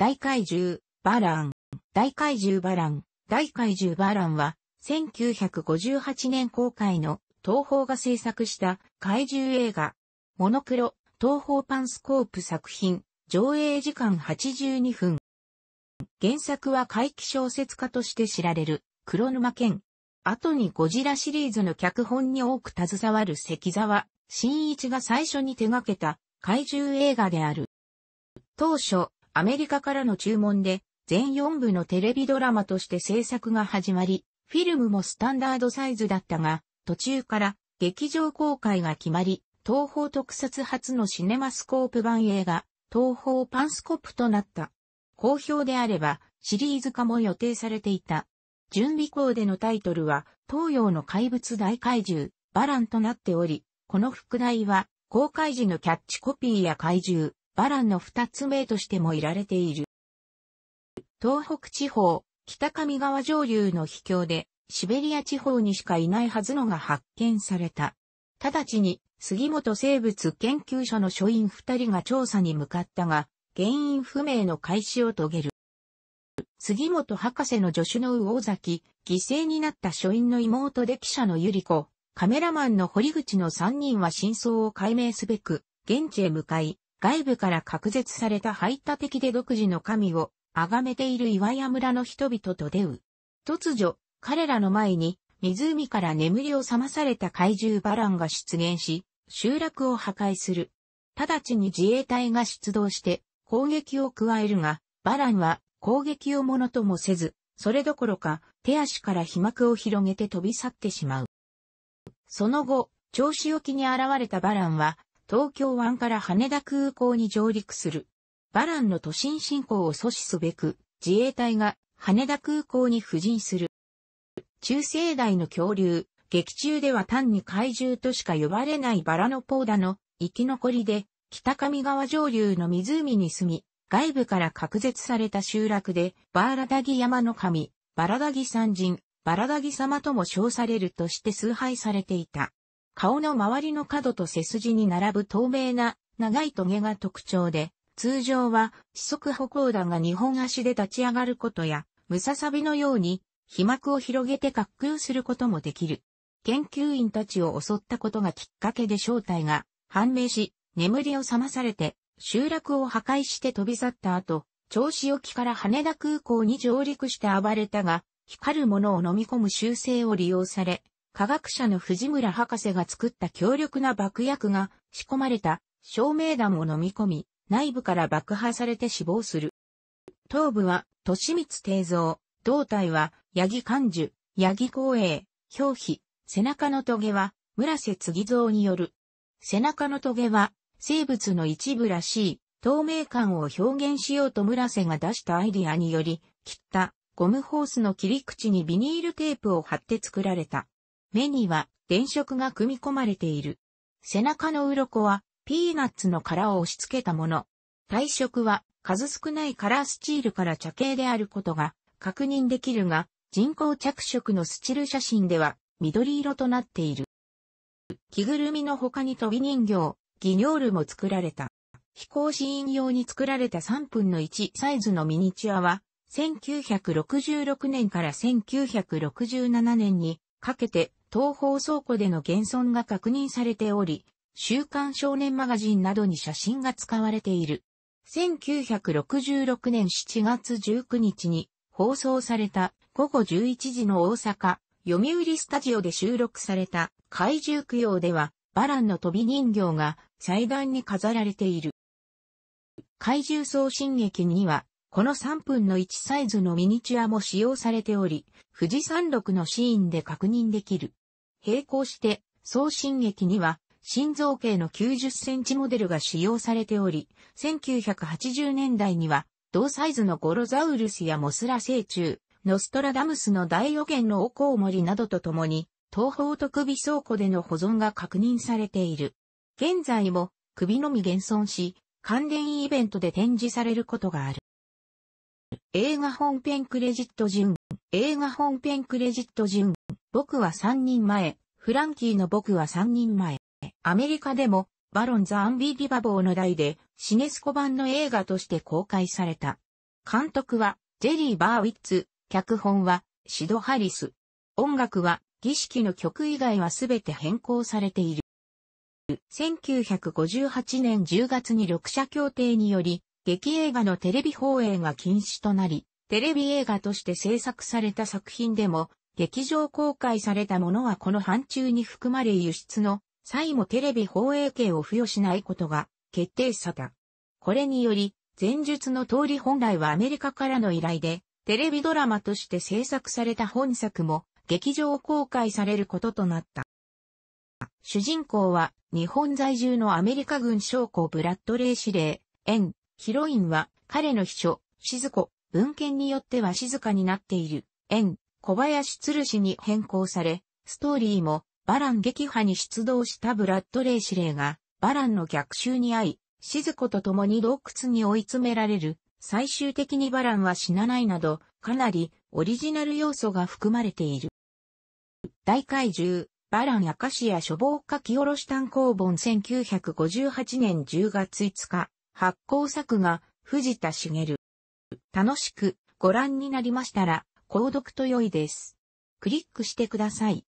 大怪獣、バラン。大怪獣バラン。大怪獣バランは、1958年公開の東宝が制作した怪獣映画。モノクロ、東宝パンスコープ作品。上映時間82分。原作は怪奇小説家として知られる黒沼健。後にゴジラシリーズの脚本に多く携わる関沢、新一が最初に手掛けた怪獣映画である。当初、アメリカからの注文で、全4部のテレビドラマとして制作が始まり、フィルムもスタンダードサイズだったが、途中から劇場公開が決まり、東方特撮初のシネマスコープ版映画、東方パンスコップとなった。好評であれば、シリーズ化も予定されていた。準備校でのタイトルは、東洋の怪物大怪獣、バランとなっており、この副題は、公開時のキャッチコピーや怪獣、バランの二つ目としてもいられている。東北地方、北上川上流の秘境で、シベリア地方にしかいないはずのが発見された。直ちに、杉本生物研究所の所員二人が調査に向かったが、原因不明の開始を遂げる。杉本博士の助手の魚崎、犠牲になった所員の妹で記者の百合子、カメラマンの堀口の三人は真相を解明すべく、現地へ向かい、外部から隔絶された排他的で独自の神を崇めている岩屋村の人々と出う。突如、彼らの前に湖から眠りを覚まされた怪獣バランが出現し、集落を破壊する。直ちに自衛隊が出動して攻撃を加えるが、バランは攻撃をものともせず、それどころか手足から被膜を広げて飛び去ってしまう。その後、調子きに現れたバランは東京湾から羽田空港に上陸する。バランの都心侵攻を阻止すべく、自衛隊が羽田空港に布陣する。中世代の恐竜、劇中では単に怪獣としか呼ばれないバラのポーダの生き残りで、北上川上流の湖に住み、外部から隔絶された集落で、バーラダギ山の神、バラダギ山人、バラダギ様とも称されるとして崇拝されていた。顔の周りの角と背筋に並ぶ透明な長いトゲが特徴で、通常は四足歩行だが二本足で立ち上がることや、ムササビのように飛膜を広げて滑空することもできる。研究員たちを襲ったことがきっかけで正体が判明し、眠りを覚まされて、集落を破壊して飛び去った後、銚子沖から羽田空港に上陸して暴れたが、光るものを飲み込む習性を利用され、科学者の藤村博士が作った強力な爆薬が仕込まれた照明弾を飲み込み、内部から爆破されて死亡する。頭部は、利光定蔵、胴体は、八木勘樹、八木光栄、表皮、背中のトゲは、村瀬次蔵による。背中のトゲは、生物の一部らしい、透明感を表現しようと村瀬が出したアイディアにより、切ったゴムホースの切り口にビニールテープを貼って作られた。目には電飾が組み込まれている。背中の鱗はピーナッツの殻を押し付けたもの。体色は数少ないカラースチールから茶系であることが確認できるが、人工着色のスチル写真では緑色となっている。着ぐるみの他に飛び人形、ギニョールも作られた。飛行シーン用に作られた3分の1サイズのミニチュアは、1966年から1967年にかけて東方倉庫での現存が確認されており、週刊少年マガジンなどに写真が使われている。1966年7月19日に放送された午後11時の大阪読売スタジオで収録された怪獣供養ではバランの飛び人形が祭壇に飾られている。怪獣送信劇にはこの3分の1サイズのミニチュアも使用されており、富士山麓のシーンで確認できる。並行して、送信液には、心臓系の90センチモデルが使用されており、1980年代には、同サイズのゴロザウルスやモスラ聖虫、ノストラダムスの大予言のオコウモリなどとともに、東方特備倉庫での保存が確認されている。現在も、首のみ現存し、関連イベントで展示されることがある。映画本編クレジット順。映画本編クレジット順。僕は三人前、フランキーの僕は三人前。アメリカでも、バロン・ザ・アンビリバボーの代で、シネスコ版の映画として公開された。監督は、ジェリー・バーウィッツ、脚本は、シド・ハリス。音楽は、儀式の曲以外はすべて変更されている。1958年10月に6者協定により、劇映画のテレビ放映が禁止となり、テレビ映画として制作された作品でも、劇場公開されたものはこの範疇に含まれ輸出の際もテレビ放映権を付与しないことが決定さだ。これにより、前述の通り本来はアメリカからの依頼で、テレビドラマとして制作された本作も劇場公開されることとなった。主人公は日本在住のアメリカ軍将校ブラッドレイ司令、縁、ヒロインは彼の秘書、静子、文献によっては静かになっている、縁、小林鶴氏に変更され、ストーリーもバラン撃破に出動したブラッドレイ司令がバランの逆襲に遭い、静子と共に洞窟に追い詰められる、最終的にバランは死なないなど、かなりオリジナル要素が含まれている。大怪獣、バランカシや処方書き下ろし単行本1958年10月5日、発行作が藤田茂。楽しくご覧になりましたら、購読と良いです。クリックしてください。